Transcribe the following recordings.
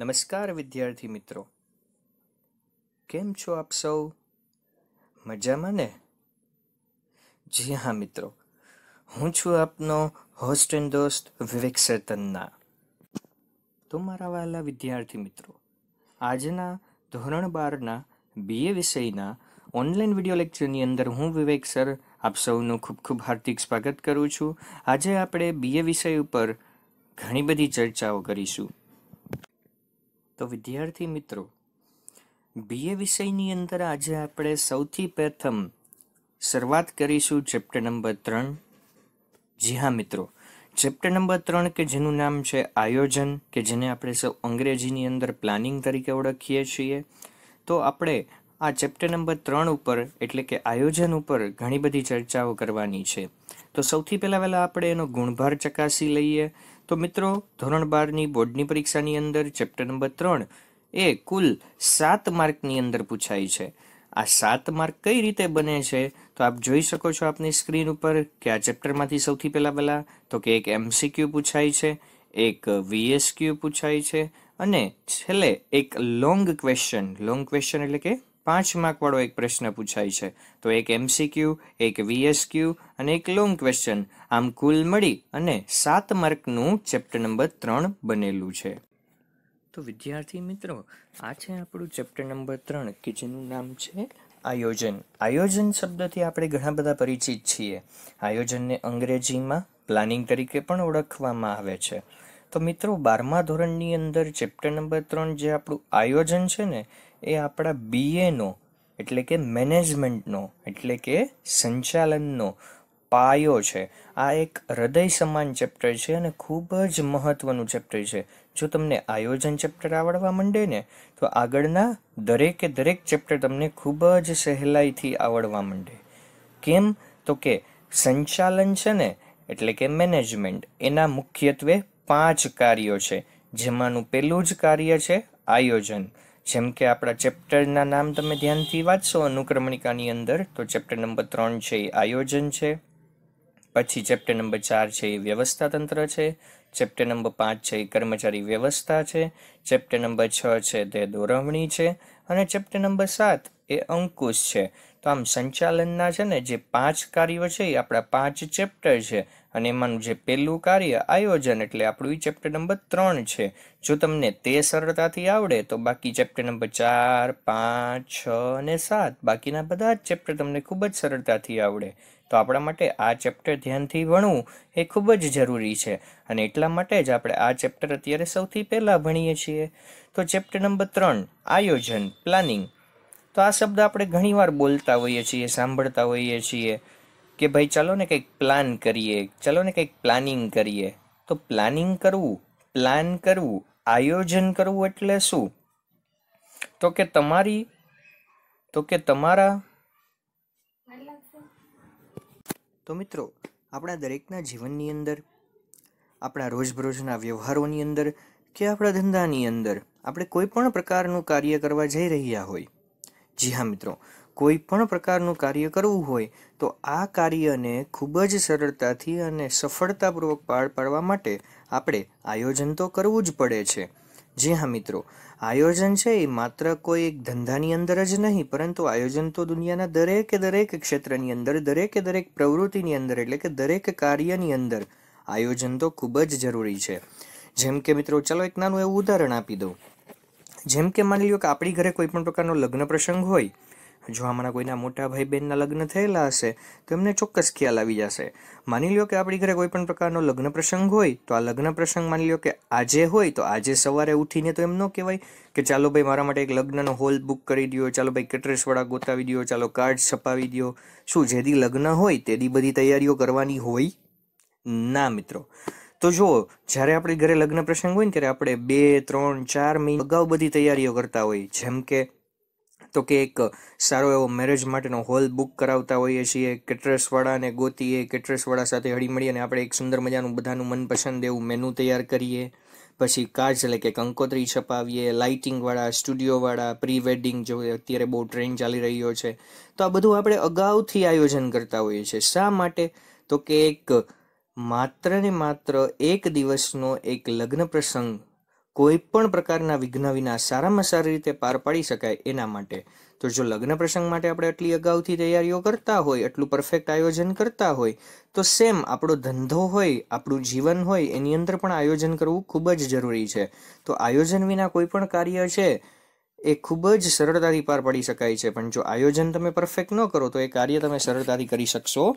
નમસ્કાર વિદ્યાર્થી મિત્રો કેમ છો આપ સૌ મજામાં ને જી હા મિત્રો હું છું આપનો હોસ્ટ એન્ડ દોસ્ત વિવેક સેતનના તો મારા વહાલા વિદ્યાર્થી મિત્રો આજના ધોરણ બારના બી એ વિષયના ઓનલાઈન વિડીયો લેક્ચરની અંદર હું વિવેક સર આપ સૌનું ખૂબ ખૂબ હાર્દિક સ્વાગત કરું છું આજે આપણે બીએ વિષય ઉપર ઘણી બધી ચર્ચાઓ કરીશું તો વિદ્યાર્થી મિત્રો બીએ વિષયની અંદર આજે આપણે સૌથી પ્રથમ શરૂઆત કરીશું ચેપ્ટર નંબર ત્રણ જી હા મિત્રો ચેપ્ટર નંબર ત્રણ કે જેનું નામ છે આયોજન કે જેને આપણે સૌ અંગ્રેજીની અંદર પ્લાનિંગ તરીકે ઓળખીએ છીએ તો આપણે આ ચેપ્ટર નંબર ત્રણ ઉપર એટલે કે આયોજન ઉપર ઘણી બધી ચર્ચાઓ કરવાની છે તો સૌથી પહેલાં પહેલાં આપણે એનો ગુણભાર ચકાસી લઈએ તો મિત્રો ધોરણ બારની બોર્ડની પરીક્ષાની અંદર ચેપ્ટર નંબર ત્રણ એ કુલ સાત માર્કની અંદર પૂછાય છે આ સાત માર્ક કઈ રીતે બને છે તો આપ જોઈ શકો છો આપની સ્ક્રીન ઉપર કે આ ચેપ્ટરમાંથી સૌથી પહેલાં પહેલાં તો કે એક એમસીક્યુ પૂછાય છે એક વીએસક્યુ પૂછાય છે અને છેલ્લે એક લોંગ ક્વેશ્ચન લોંગ ક્વેશ્ચન એટલે કે પાંચ માર્કવાળો એક પ્રશ્ન પૂછાય છે તો એક એમસીક્યુ એક વીએસક્યુ અને એક લોંગ ક્વેશ્ચન આમ કુલ મળી અને સાત માર્કનું ચેપ્ટર નંબર ત્રણ બનેલું છે તો વિદ્યાર્થી મિત્રો આ છે આપણું ચેપ્ટર નંબર ત્રણ કે જેનું નામ છે આયોજન આયોજન શબ્દથી આપણે ઘણા બધા પરિચિત છીએ આયોજનને અંગ્રેજીમાં પ્લાનિંગ તરીકે પણ ઓળખવામાં આવે છે તો મિત્રો બારમા ધોરણની અંદર ચેપ્ટર નંબર ત્રણ જે આપણું આયોજન છે ને એ આપણા બીએનો એટલે કે મેનેજમેન્ટનો એટલે કે સંચાલનનો પાયો છે આ એક હૃદય સમાન ચેપ્ટર છે અને ખૂબ જ મહત્ત્વનું ચેપ્ટર છે જો તમને આયોજન ચેપ્ટર આવડવા માંડે ને તો આગળના દરેકે દરેક ચેપ્ટર તમને ખૂબ જ સહેલાઈથી આવડવા માંડે કેમ તો કે સંચાલન છે ને એટલે કે મેનેજમેન્ટ એના મુખ્યત્વે પાંચ કાર્યો છે જેમાંનું પહેલું જ કાર્ય છે આયોજન જેમ કે આપણા ચેપ્ટરના નામ તમે ધ્યાનથી વાંચશો અનુક્રમણિકાની અંદર તો ચેપ્ટર નંબર ત્રણ છે એ આયોજન છે પછી ચેપ્ટર નંબર ચાર છે એ વ્યવસ્થા તંત્ર છે ચેપ્ટર નંબર પાંચ છે એ કર્મચારી વ્યવસ્થા છે ચેપ્ટર નંબર છ છે તે દોરવણી છે અને ચેપ્ટર નંબર સાત એ અંકુશ છે તો આમ સંચાલનના છે ને જે પાંચ કાર્યો છે એ આપણા પાંચ ચેપ્ટર છે અને એમાંનું જે પહેલું કાર્ય આયોજન એટલે આપણું એ ચેપ્ટર નંબર ત્રણ છે જો તમને તે સરળતાથી આવડે તો બાકી ચેપ્ટર નંબર ચાર પાંચ છ અને સાત બાકીના બધા જ ચેપ્ટર તમને ખૂબ જ સરળતાથી આવડે તો આપણા માટે આ ચેપ્ટર ધ્યાનથી ભણવું એ ખૂબ જ જરૂરી છે અને એટલા માટે જ આપણે આ ચેપ્ટર અત્યારે સૌથી પહેલાં ભણીએ છીએ તો ચેપ્ટર નંબર ત્રણ આયોજન પ્લાનિંગ તો આ શબ્દ આપણે ઘણીવાર બોલતા હોઈએ છીએ સાંભળતા હોઈએ છીએ કે ભાઈ ચાલો ને કંઈક પ્લાન કરીએ ચાલો ને કંઈક પ્લાનિંગ કરીએ તો પ્લાનિંગ કરવું પ્લાન કરવું આયોજન કરવું એટલે શું તો કે તમારી તો કે તમારા તો મિત્રો આપણા દરેકના જીવનની અંદર આપણા રોજબરોજના વ્યવહારોની અંદર કે આપણા ધંધાની અંદર આપણે કોઈ પણ પ્રકારનું કાર્ય કરવા જઈ રહ્યા હોય જી હા મિત્રો કોઈ પણ પ્રકારનું કાર્ય કરવું હોય તો આ કાર્યને ખૂબ જ સરળતાથી અને સફળતાપૂર્વક પાર પાડવા માટે આપણે આયોજન તો કરવું જ પડે છે જી હા મિત્રો આયોજન છે એ માત્ર કોઈ એક ધંધાની અંદર જ નહીં પરંતુ આયોજન તો દુનિયાના દરેકે દરેક ક્ષેત્રની અંદર દરેકે દરેક પ્રવૃત્તિની અંદર એટલે કે દરેક કાર્યની અંદર આયોજન તો ખૂબ જ જરૂરી છે જેમ કે મિત્રો ચલો એક નાનું એવું ઉદાહરણ આપી દઉં જેમ કે માની લ્યો કે આપણી ઘરે કોઈ પણ પ્રકારનો લગ્ન પ્રસંગ હોય જો આમાંના કોઈના મોટા ભાઈ બહેનના લગ્ન થયેલા હશે તો એમને ચોક્કસ ખ્યાલ આવી જશે માની લો કે આપણી ઘરે કોઈ પણ પ્રકારનો લગ્ન પ્રસંગ હોય તો આ લગ્ન પ્રસંગ માની લ્યો કે આજે હોય તો આજે સવારે ઉઠીને તો એમ ન કહેવાય કે ચાલો ભાઈ મારા માટે એક લગ્નનો હોલ બુક કરી દો ચાલો ભાઈ કેટરેસવાળા ગોતાવી દો ચાલો કાર્ડ છપાવી દો શું જેદી લગ્ન હોય તેદી બધી તૈયારીઓ કરવાની હોય ના મિત્રો તો જો જ્યારે આપણે ઘરે લગ્ન પ્રસંગ હોય ને ત્યારે આપણે બે ત્રણ ચાર મહિના અગાઉ બધી તૈયારીઓ કરતા હોઈએ જેમ કે તો કે એક સારો એવો મેરેજ માટેનો હોલ બુક કરાવતા હોઈએ છીએ કેટરસવાળાને ગોતીએ કેટરસવાળા સાથે હળીમળી અને આપણે એક સુંદર મજાનું બધાનું મનપસંદ એવું મેનુ તૈયાર કરીએ પછી કાચ એટલે કે કંકોત્રી છપાવીએ લાઇટિંગવાળા સ્ટુડિયોવાળા પ્રી વેડિંગ જો અત્યારે બહુ ટ્રેન્ડ ચાલી રહ્યો છે તો આ બધું આપણે અગાઉથી આયોજન કરતા હોઈએ છીએ શા માટે તો કે એક માત્ર ને માત્ર એક દિવસનો એક લગ્ન પ્રસંગ કોઈ પણ પ્રકારના વિઘ્ન વિના સારામાં સારી રીતે પાર પાડી શકાય એના માટે તો જો લગ્ન પ્રસંગ માટે આપણે આટલી અગાઉથી તૈયારીઓ કરતા હોય એટલું પરફેક્ટ આયોજન કરતા હોય તો સેમ આપણો ધંધો હોય આપણું જીવન હોય એની અંદર પણ આયોજન કરવું ખૂબ જ જરૂરી છે તો આયોજન વિના કોઈ પણ કાર્ય છે એ ખૂબ જ સરળતાથી પાર પાડી શકાય છે પણ જો આયોજન તમે પરફેક્ટ ન કરો તો એ કાર્ય તમે સરળતાથી કરી શકશો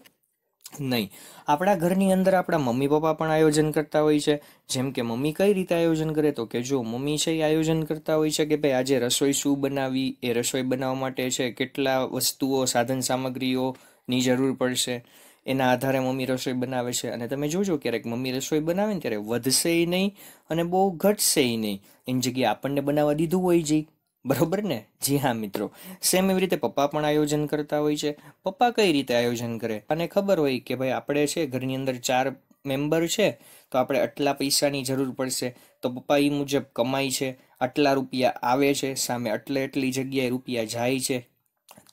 નહીં આપણા ઘરની અંદર આપણા મમ્મી પપ્પા પણ આયોજન કરતા હોય છે જેમ કે મમ્મી કઈ રીતે આયોજન કરે તો કે જો મમ્મી છે એ આયોજન કરતા હોય છે કે ભાઈ આજે રસોઈ શું બનાવી એ રસોઈ બનાવવા માટે છે કેટલા વસ્તુઓ સાધન સામગ્રીઓની જરૂર પડશે એના આધારે મમ્મી રસોઈ બનાવે છે અને તમે જોજો ક્યારેક મમ્મી રસોઈ બનાવે ને ત્યારે વધશે નહીં અને બહુ ઘટશે નહીં એની જગ્યાએ આપણને બનાવવા દીધું હોય જઈ બરોબર ને જી હા મિત્રો સેમ એવી રીતે પપ્પા પણ આયોજન કરતા હોય છે પપ્પા કઈ રીતે આયોજન કરે અને ખબર હોય કે ભાઈ આપણે છે ઘરની અંદર ચાર મેમ્બર છે તો આપણે આટલા પૈસાની જરૂર પડશે તો પપ્પા એ મુજબ કમાય છે આટલા રૂપિયા આવે છે સામે આટલે એટલી જગ્યાએ રૂપિયા જાય છે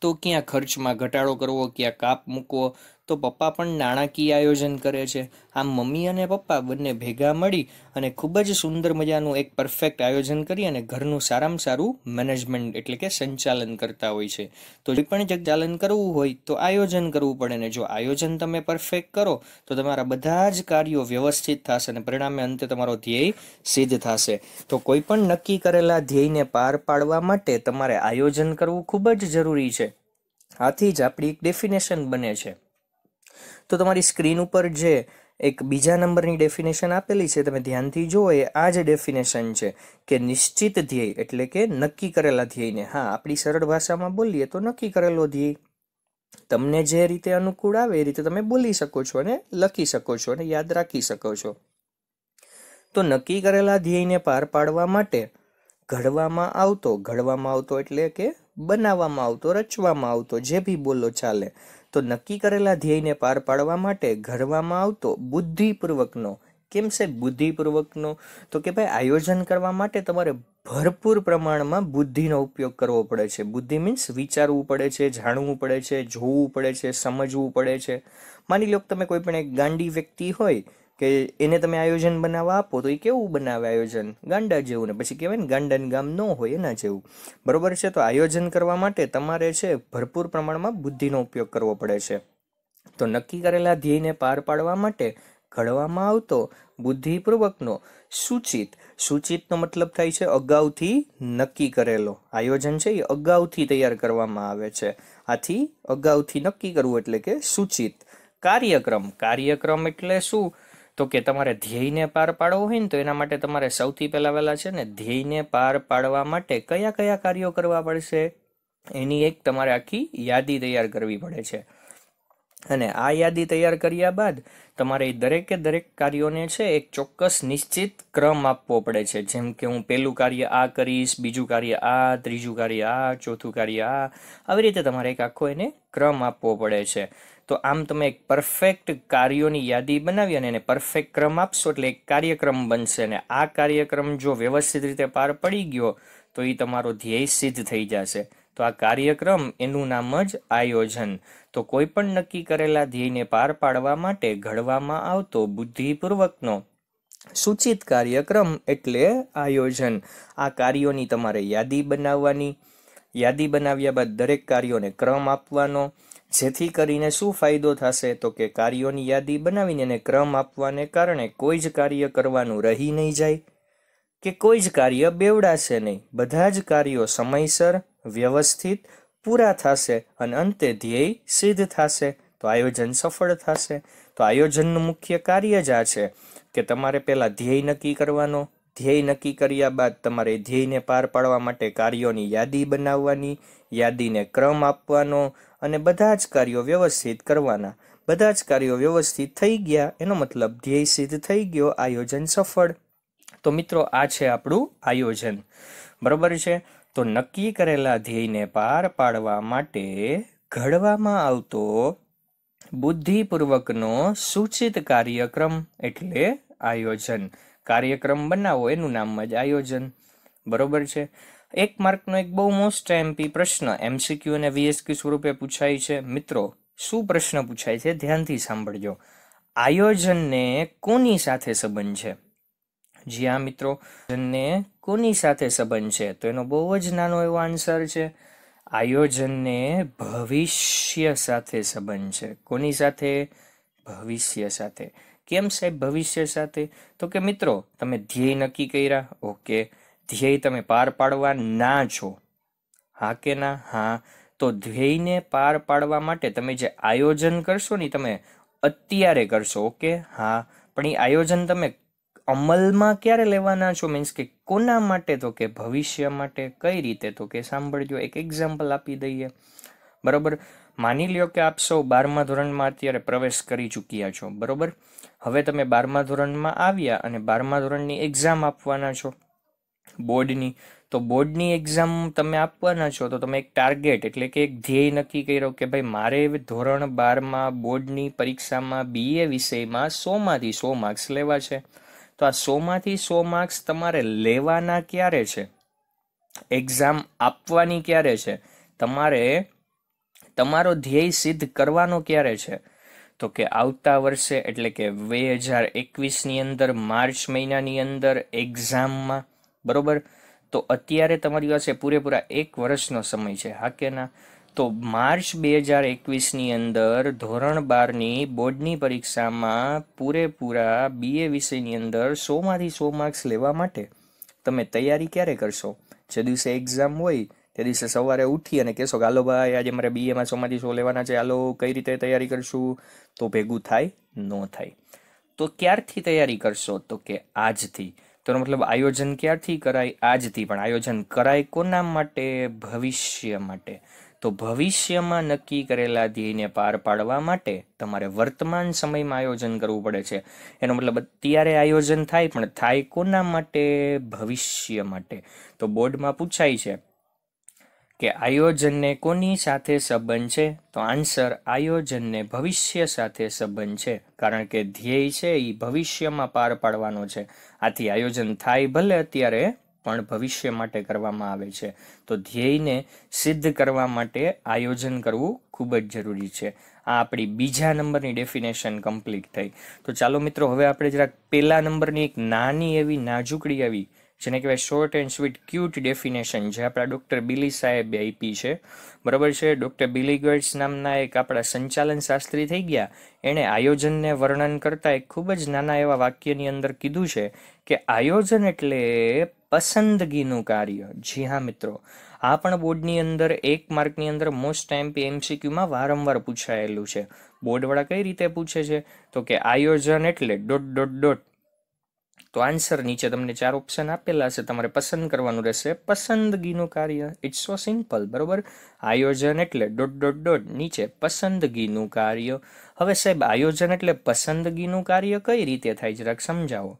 તો ક્યાં ખર્ચમાં ઘટાડો કરવો ક્યાં કાપ મૂકવો તો પપ્પા પણ નાણાકીય આયોજન કરે છે આમ મમ્મી અને પપ્પા બંને ભેગા મળી અને ખૂબ જ સુંદર મજાનું એક પરફેક્ટ આયોજન કરી અને ઘરનું સારામાં સારું મેનેજમેન્ટ એટલે કે સંચાલન કરતા હોય છે તો જે પણ જગચાલન કરવું હોય તો આયોજન કરવું પડે ને જો આયોજન તમે પરફેક્ટ કરો તો તમારા બધા જ કાર્યો વ્યવસ્થિત થશે અને પરિણામે અંતે તમારો ધ્યેય સિદ્ધ થશે તો કોઈ પણ નક્કી કરેલા ધ્યેયને પાર પાડવા માટે તમારે આયોજન કરવું ખૂબ જ જરૂરી છે આથી જ આપણી એક ડેફિનેશન બને છે તો તમારી સ્ક્રીન ઉપર જે એક બીજા નંબરની ડેફિનેશન આપેલી છે તમે ધ્યાનથી જુઓ એ આ જ ડેફિનેશન છે કે નિશ્ચિત ધ્યેય એટલે કે નક્કી કરેલા ધ્યેયને હા આપણી સરળ ભાષામાં બોલીએ તો નક્કી કરેલો ધ્યેય તમને જે રીતે અનુકૂળ આવે એ રીતે તમે બોલી શકો છો અને લખી શકો છો અને યાદ રાખી શકો છો તો નક્કી કરેલા ધ્યેયને પાર પાડવા માટે ઘડવામાં આવતો ઘડવામાં આવતો એટલે કે બનાવવામાં આવતો રચવામાં આવતો જે બી બોલો ચાલે તો નક્કી કરેલા ધ્યેયને પાર પાડવા માટે ઘડવામાં આવતો બુદ્ધિપૂર્વકનો કેમ છે બુદ્ધિપૂર્વકનો તો કે ભાઈ આયોજન કરવા માટે તમારે ભરપૂર પ્રમાણમાં બુદ્ધિનો ઉપયોગ કરવો પડે છે બુદ્ધિ મીન્સ વિચારવું પડે છે જાણવું પડે છે જોવું પડે છે સમજવું પડે છે માની લો તમે કોઈ પણ એક ગાંડી વ્યક્તિ હોય કે એને તમે આયોજન બનાવવા આપો તો એ કેવું બનાવે આયોજન ગાંડા જેવું ને પછી કહેવાય ને ગાંડન ગામ ન હોય એના જેવું બરાબર છે તો આયોજન કરવા માટે તમારે છે ભરપૂર પ્રમાણમાં બુદ્ધિનો ઉપયોગ કરવો પડે છે તો નક્કી કરેલા ધ્યેયને પાર પાડવા માટે ઘડવામાં આવતો બુદ્ધિપૂર્વકનો સૂચિત સૂચિતનો મતલબ થાય છે અગાઉથી નક્કી કરેલો આયોજન છે એ અગાઉથી તૈયાર કરવામાં આવે છે આથી અગાઉથી નક્કી કરવું એટલે કે સૂચિત કાર્યક્રમ કાર્યક્રમ એટલે શું તો કે તમારે ધ્યેયને પાર પાડવો હોય ને તો એના માટે તમારે સૌથી પહેલાં વહેલા છે ને ધ્યેયને પાર પાડવા માટે કયા કયા કાર્યો કરવા પડશે એની એક તમારે આખી યાદી તૈયાર કરવી પડે છે અને આ યાદી તૈયાર કર્યા બાદ તમારે દરેકે દરેક કાર્યોને છે એક ચોક્કસ નિશ્ચિત ક્રમ આપવો પડે છે જેમ કે હું પહેલું કાર્ય આ કરીશ બીજું કાર્ય આ ત્રીજું કાર્ય આ ચોથું કાર્ય આ આવી રીતે તમારે એક આખો એને ક્રમ આપવો પડે છે તો આમ તમે એક પરફેક્ટ કાર્યોની યાદી બનાવી અને એને પરફેક્ટ ક્રમ આપશો એટલે એક કાર્યક્રમ બનશે અને આ કાર્યક્રમ જો વ્યવસ્થિત રીતે પાર પડી ગયો તો એ તમારો ધ્યેય સિદ્ધ થઈ જશે તો આ કાર્યક્રમ એનું નામ જ આયોજન તો કોઈ પણ નક્કી કરેલા ધ્યેયને પાર પાડવા માટે ઘડવામાં આવતો બુદ્ધિપૂર્વકનો સૂચિત કાર્યક્રમ એટલે આયોજન આ કાર્યોની તમારે યાદી બનાવવાની યાદી બનાવ્યા બાદ દરેક કાર્યોને ક્રમ આપવાનો જેથી કરીને શું ફાયદો થશે તો કે કાર્યોની યાદી બનાવીને એને ક્રમ આપવાને કારણે કોઈ જ કાર્ય કરવાનું રહી નહીં જાય કે કોઈ જ કાર્ય બેવડાશે નહીં બધા જ કાર્યો સમયસર વ્યવસ્થિત પૂરા થશે અને અંતે ધ્યેય સિદ્ધ થશે તો આયોજન સફળ થશે તો આયોજનનું મુખ્ય કાર્ય જ આ છે કે તમારે પહેલાં ધ્યેય નક્કી કરવાનો ધ્યેય નક્કી કર્યા બાદ તમારે ધ્યેયને પાર પાડવા માટે કાર્યોની યાદી બનાવવાની યાદીને ક્રમ આપવાનો અને બધા જ કાર્યો વ્યવસ્થિત કરવાના બધા જ કાર્યો વ્યવસ્થિત થઈ ગયા એનો મતલબ ધ્યેય સિદ્ધ થઈ ગયો આયોજન સફળ તો મિત્રો આ છે આપણું આયોજન બરાબર છે તો નક્કી કરેલા ધ્યેયને પાર પાડવા માટે ઘડવામાં આવતો બુદ્ધિપૂર્વકનો સૂચિત કાર્યક્રમ એટલે આયોજન કાર્યક્રમ બનાવો એનું નામ જ આયોજન બરોબર છે એક માર્કનો એક બહુ મોસ્ટ એમપી પ્રશ્ન એમસીક્યુ અને વીએસક્યુ સ્વરૂપે પૂછાય છે મિત્રો શું પ્રશ્ન પૂછાય છે ધ્યાનથી સાંભળજો આયોજનને કોની સાથે સંબંધ છે જી હા મિત્રો આયોજનને કોની સાથે સંબંધ છે તો એનો બહુ જ નાનો એવો આન્સર છે આયોજનને ભવિષ્ય સાથે સંબંધ છે કોની સાથે ભવિષ્ય સાથે કેમ સાહેબ ભવિષ્ય સાથે તો કે મિત્રો તમે ધ્યેય નક્કી કર્યા ઓકે ધ્યેય તમે પાર પાડવા ના છો હા કે ના હા તો ધ્યેયને પાર પાડવા માટે તમે જે આયોજન કરશો ને તમે અત્યારે કરશો ઓકે હા પણ એ આયોજન તમે અમલમાં ક્યારે લેવાના છો મીન્સ કે કોના માટે તો કે ભવિષ્ય માટે કઈ રીતે તો કે સાંભળજો એક એક્ઝામ્પલ આપી દઈએ બરાબર માની લ્યો કે આપ સૌ બારમા ધોરણમાં અત્યારે પ્રવેશ કરી ચૂક્યા છો બરોબર હવે તમે બારમા ધોરણમાં આવ્યા અને બારમા ધોરણની એક્ઝામ આપવાના છો બોર્ડની તો બોર્ડની એક્ઝામ તમે આપવાના છો તો તમે એક ટાર્ગેટ એટલે કે એક ધ્યેય નક્કી કર્યો કે ભાઈ મારે ધોરણ બારમાં બોર્ડની પરીક્ષામાં બીએ વિષયમાં સોમાંથી સો માર્ક્સ લેવા છે તો આ સોમાંથી સો માર્ક્સ તમારે લેવાના ક્યારે છે એક્ઝામ આપવાની ક્યારે છે તમારે તમારો ધ્યેય સિદ્ધ કરવાનો ક્યારે છે તો કે આવતા વર્ષે એટલે કે બે હજાર એકવીસની અંદર માર્ચ મહિનાની અંદર એક્ઝામમાં બરાબર તો અત્યારે તમારી પાસે પૂરેપૂરા એક વર્ષનો સમય છે હા કે ના તો માર્ચ બે હજાર એકવીસની અંદર ધોરણ બારની બોર્ડની પરીક્ષામાં પૂરેપૂરા બીએ વિષયની અંદર સોમાંથી સો માર્ક્સ લેવા માટે તમે તૈયારી ક્યારે કરશો જે દિવસે એક્ઝામ હોય તે દિવસે સવારે ઉઠી અને કહેશો કે હાલો ભાઈ આજે મારે બીએમાં સોમાંથી શો લેવાના છે હાલો કઈ રીતે તૈયારી કરશું તો ભેગું થાય ન થાય તો ક્યારથી તૈયારી કરશો તો કે આજથી તેનો મતલબ આયોજન ક્યારથી કરાય આજથી પણ આયોજન કરાય કોના માટે ભવિષ્ય માટે તો ભવિષ્યમાં નક્કી કરેલા ધ્યેયને પાર પાડવા માટે તમારે વર્તમાન સમયમાં આયોજન કરવું પડે છે એનો મતલબ અત્યારે આયોજન થાય પણ થાય કોના માટે ભવિષ્ય માટે તો બોર્ડમાં પૂછાય છે કે આયોજનને કોની સાથે સંબંધ છે તો આન્સર આયોજનને ભવિષ્ય સાથે સંબંધ છે કારણ કે ધ્યેય છે એ ભવિષ્યમાં પાર પાડવાનો છે આથી આયોજન થાય ભલે અત્યારે પણ ભવિષ્ય માટે કરવામાં આવે છે તો ધ્યેયને સિદ્ધ કરવા માટે આયોજન કરવું ખૂબ જ જરૂરી છે આ આપણી બીજા નંબરની ડેફિનેશન કમ્પ્લીટ થઈ તો ચાલો મિત્રો હવે આપણે જરાક પહેલા નંબરની એક નાની એવી નાજુકડી એવી જેને કહેવાય short and sweet cute definition જે આપણા ડૉક્ટર બિલી સાહેબે આપી છે બરાબર છે ડૉક્ટર બિલી ગર્ડ્સ નામના એક આપણા સંચાલન શાસ્ત્રી થઈ ગયા એણે આયોજનને વર્ણન કરતાં એક ખૂબ જ નાના એવા વાક્યની અંદર કીધું છે કે આયોજન એટલે પસંદગીનું કાર્ય જી હા મિત્રો આ પણ બોર્ડની અંદર એક માર્કની અંદર મોસ્ટ ટાઈમ પી એમસીક્યુમાં વારંવાર પૂછાયેલું છે બોર્ડવાળા કઈ રીતે પૂછે છે તો કે આયોજન એટલે ડોટ ડોટ ડોટ તો આન્સર નીચે તમને ચાર ઓપ્શન આપેલા છે તમારે પસંદ કરવાનું રહેશે પસંદગીનું કાર્ય ઇટ્સ સો સિમ્પલ બરોબર આયોજન એટલે ડોટ ડોટ ડોટ નીચે પસંદગીનું કાર્ય હવે સાહેબ આયોજન એટલે પસંદગીનું કાર્ય કઈ રીતે થાય જરાક સમજાવો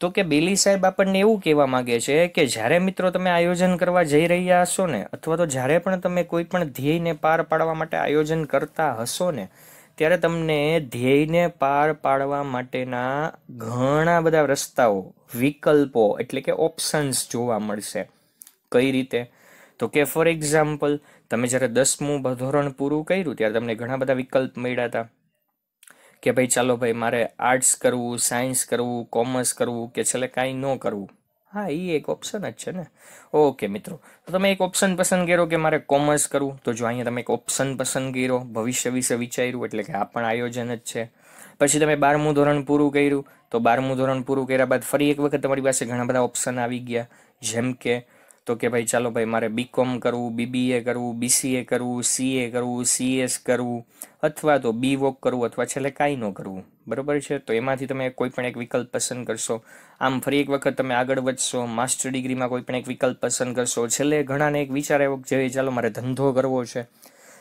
તો કે બેલી સાહેબ આપણને એવું કહેવા માગે છે કે જ્યારે મિત્રો તમે આયોજન કરવા જઈ રહ્યા હશો ને અથવા તો જ્યારે પણ તમે કોઈ પણ ધ્યેયને પાર પાડવા માટે આયોજન કરતા હશો ને ત્યારે તમને ધ્યેયને પાર પાડવા માટેના ઘણા બધા રસ્તાઓ વિકલ્પો એટલે કે ઓપ્શન્સ જોવા મળશે કઈ રીતે તો કે ફોર એક્ઝામ્પલ તમે જ્યારે દસમું ધોરણ પૂરું કર્યું ત્યારે તમને ઘણા બધા વિકલ્પ મળ્યા હતા કે ભાઈ ચાલો ભાઈ મારે આર્ટ્સ કરવું સાયન્સ કરવું કોમર્સ કરવું કે છેલ્લે કાંઈ ન કરવું હા એ એક ઓપ્શન જ છે ને ઓકે મિત્રો તો તમે એક ઓપ્શન પસંદ કર્યો કે મારે કોમર્સ કરવું તો જો અહીંયા તમે એક ઓપ્શન પસંદ કર્યો ભવિષ્ય વિશે વિચાર્યું એટલે કે આ પણ આયોજન જ છે પછી તમે બારમું ધોરણ પૂરું કર્યું તો બારમું ધોરણ પૂરું કર્યા બાદ ફરી એક વખત તમારી પાસે ઘણા બધા ઓપ્શન આવી ગયા જેમ કે તો કે ભાઈ ચાલો ભાઈ મારે બીકોમ કરવું બીબીએ કરવું બીસીએ કરવું સીએ કરવું સીએસ કરવું અથવા તો બી વોક કરવું અથવા છેલ્લે કાંઈ ન કરવું બરાબર છે તો એમાંથી તમે કોઈ પણ એક વિકલ્પ પસંદ કરશો આમ ફરી એક વખત તમે આગળ વધશો માસ્ટર ડિગ્રીમાં કોઈ પણ એક વિકલ્પ પસંદ કરશો છેલ્લે ઘણાને એક વિચાર એવો જે ચાલો મારે ધંધો કરવો છે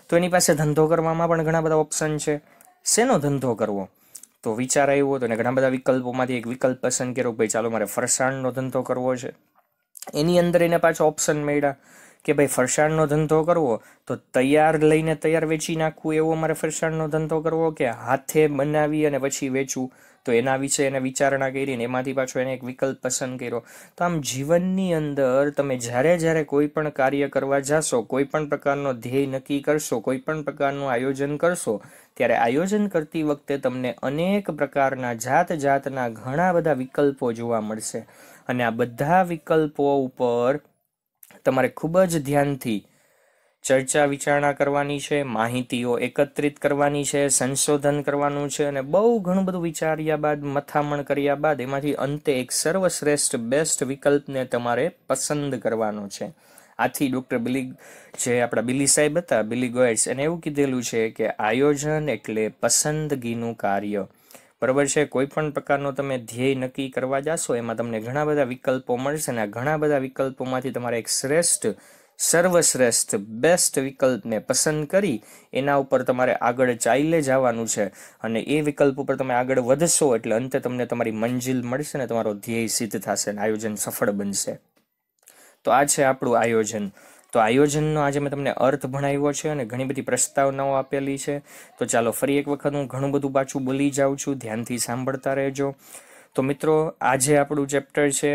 તો એની પાસે ધંધો કરવામાં પણ ઘણા બધા ઓપ્શન છે શેનો ધંધો કરવો તો વિચાર આવ્યો તો અને ઘણા બધા વિકલ્પોમાંથી એક વિકલ્પ પસંદ કર્યો ભાઈ ચાલો મારે ફરસાણનો ધંધો કરવો છે એની અંદર એને પાછો ઓપ્શન મળ્યા કે ભાઈ ફરસાણનો ધંધો કરવો તો તૈયાર લઈને તૈયાર વેચી નાખવું એવો મારે ફરસાણનો ધંધો કરવો કે હાથે બનાવી અને પછી વેચવું તો એના વિશે એને વિચારણા કરી ને એમાંથી પાછો એને એક વિકલ્પ પસંદ કર્યો તો આમ જીવનની અંદર તમે જ્યારે જ્યારે કોઈ પણ કાર્ય કરવા જાશો કોઈ પણ પ્રકારનો ધ્યેય નક્કી કરશો કોઈ પણ પ્રકારનું આયોજન કરશો ત્યારે આયોજન કરતી વખતે તમને અનેક પ્રકારના જાત જાતના ઘણા બધા વિકલ્પો જોવા મળશે અને આ બધા વિકલ્પો ઉપર તમારે ખૂબ જ ધ્યાનથી ચર્ચા વિચારણા કરવાની છે માહિતીઓ એકત્રિત કરવાની છે સંશોધન કરવાનું છે અને બહુ ઘણું બધું વિચાર્યા બાદ મથામણ કર્યા બાદ એમાંથી અંતે એક સર્વશ્રેષ્ઠ બેસ્ટ વિકલ્પને તમારે પસંદ કરવાનો છે આથી ડૉક્ટર બિલી જે આપણા બિલી સાહેબ હતા બિલી ગોયટ્સ એને એવું કીધેલું છે કે આયોજન એટલે પસંદગીનું કાર્ય બરાબર છે કોઈપણ પ્રકારનો તમે ધ્યેય નક્કી કરવા જશો એમાં તમને ઘણા બધા વિકલ્પો મળશે અને આ ઘણા બધા વિકલ્પોમાંથી તમારે એક શ્રેષ્ઠ સર્વશ્રેષ્ઠ બેસ્ટ વિકલ્પને પસંદ કરી એના ઉપર તમારે આગળ ચાલે જવાનું છે અને એ વિકલ્પ ઉપર તમે આગળ વધશો એટલે અંતે તમને તમારી મંજિલ મળશે ને તમારો ધ્યેય સિદ્ધ થશે ને આયોજન સફળ બનશે તો આ છે આપણું આયોજન તો આયોજનનો આજે મેં તમને અર્થ ભણાવ્યો છે અને ઘણી બધી પ્રસ્તાવનાઓ આપેલી છે તો ચાલો ફરી એક વખત હું ઘણું બધું પાછું બોલી જાઉં છું ધ્યાનથી સાંભળતા રહેજો તો મિત્રો આજે આપણું ચેપ્ટર છે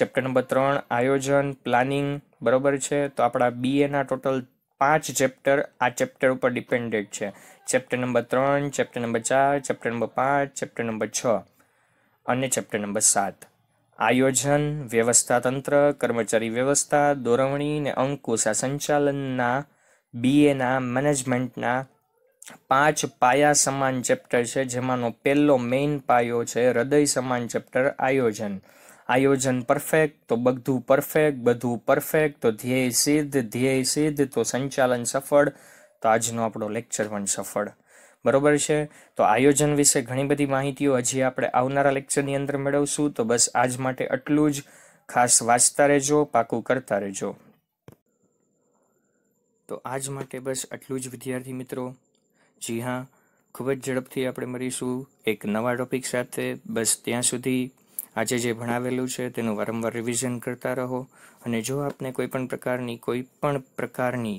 ચેપ્ટર નંબર ત્રણ આયોજન પ્લાનિંગ બરોબર છે તો આપણા બીએના ટોટલ પાંચ ચેપ્ટર આ ચેપ્ટર ઉપર ડિપેન્ડેડ છે ચેપ્ટર નંબર ત્રણ ચેપ્ટર નંબર ચાર ચેપ્ટર નંબર પાંચ ચેપ્ટર નંબર છ અને ચેપ્ટર નંબર સાત આયોજન વ્યવસ્થાતંત્ર કર્મચારી વ્યવસ્થા દોરવણી અને અંકુશા સંચાલનના બીએના મેનેજમેન્ટના પાંચ પાયા સમાન ચેપ્ટર છે જેમાંનો પહેલો મેઇન પાયો છે હૃદય સમાન ચેપ્ટર આયોજન આયોજન પરફેક્ટ તો બધું પરફેક્ટ બધું પરફેક્ટ તો ધ્યેય સિદ્ધ ધ્યેય સિદ્ધ તો સંચાલન સફળ તો આજનો આપણો લેક્ચર પણ સફળ બરોબર છે તો આયોજન વિશે ઘણી બધી માહિતીઓ હજી આપણે આવનારા લેક્ચરની અંદર મેળવશું તો બસ આજ માટે આટલું જ ખાસ વાંચતા રહેજો પાકું કરતા રહેજો તો આજ માટે બસ આટલું જ વિદ્યાર્થી મિત્રો જી હા ખૂબ જ ઝડપથી આપણે મળીશું એક નવા ટોપિક સાથે બસ ત્યાં સુધી આજે જે ભણાવેલું છે તેનું વારંવાર રિવિઝન કરતા રહો અને જો આપને કોઈ પણ પ્રકારની કોઈ પણ પ્રકારની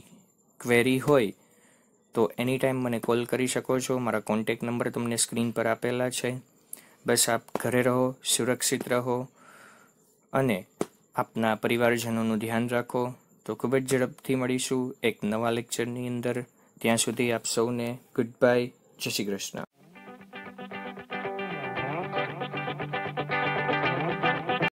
ક્વેરી હોય તો એની ટાઈમ મને કોલ કરી શકો છો મારા કોન્ટેક નંબર તમને સ્ક્રીન પર આપેલા છે બસ આપ ઘરે રહો સુરક્ષિત રહો અને આપના પરિવારજનોનું ધ્યાન રાખો તો ખૂબ જ ઝડપથી મળીશું એક નવા લેક્ચરની અંદર ત્યાં સુધી આપ સૌને ગુડ બાય જય શ્રી કૃષ્ણ